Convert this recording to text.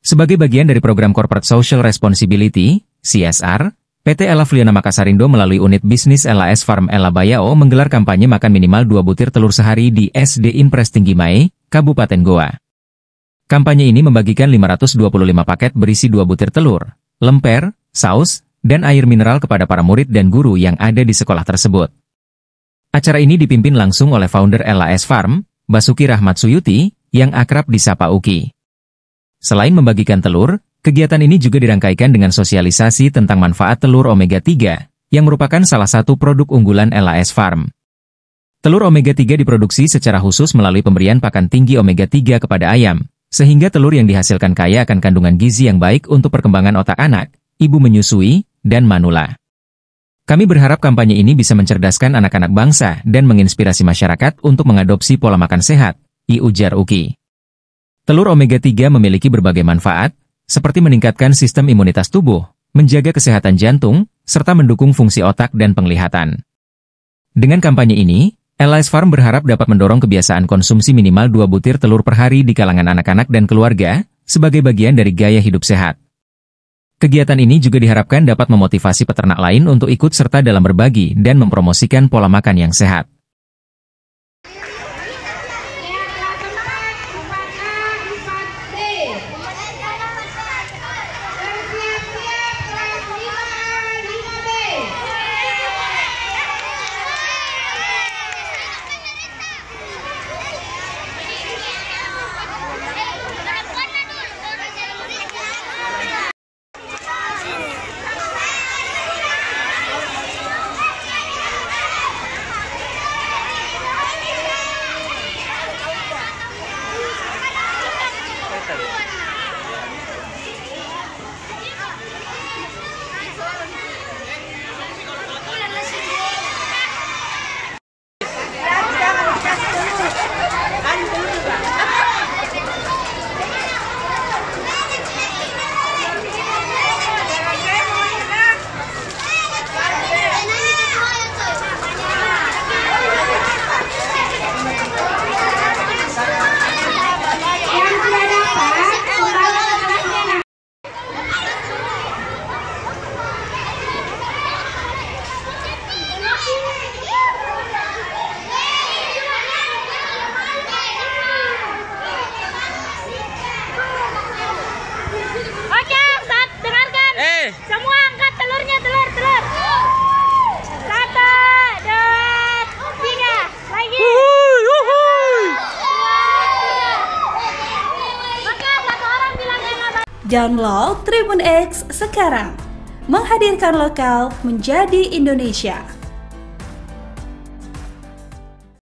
Sebagai bagian dari program Corporate Social Responsibility, CSR, PT Ella Makassarindo melalui unit bisnis LAS Farm Ella menggelar kampanye makan minimal 2 butir telur sehari di SD Impres Tinggi Mai, Kabupaten Goa. Kampanye ini membagikan 525 paket berisi 2 butir telur, lemper, saus, dan air mineral kepada para murid dan guru yang ada di sekolah tersebut. Acara ini dipimpin langsung oleh founder LAS Farm, Basuki Rahmat Suyuti, yang akrab disapa Uki. Selain membagikan telur, kegiatan ini juga dirangkaikan dengan sosialisasi tentang manfaat telur omega-3, yang merupakan salah satu produk unggulan LAS Farm. Telur omega-3 diproduksi secara khusus melalui pemberian pakan tinggi omega-3 kepada ayam, sehingga telur yang dihasilkan kaya akan kandungan gizi yang baik untuk perkembangan otak anak, ibu menyusui, dan manula. Kami berharap kampanye ini bisa mencerdaskan anak-anak bangsa dan menginspirasi masyarakat untuk mengadopsi pola makan sehat, I ujar Uki. Telur omega-3 memiliki berbagai manfaat, seperti meningkatkan sistem imunitas tubuh, menjaga kesehatan jantung, serta mendukung fungsi otak dan penglihatan. Dengan kampanye ini, Allies Farm berharap dapat mendorong kebiasaan konsumsi minimal dua butir telur per hari di kalangan anak-anak dan keluarga, sebagai bagian dari gaya hidup sehat. Kegiatan ini juga diharapkan dapat memotivasi peternak lain untuk ikut serta dalam berbagi dan mempromosikan pola makan yang sehat. Semua angkat telurnya, telur, telur. Satu, dua, tiga. Lagi. Uhuy, uhuy. Download Tribun X sekarang. Menghadirkan lokal menjadi Indonesia.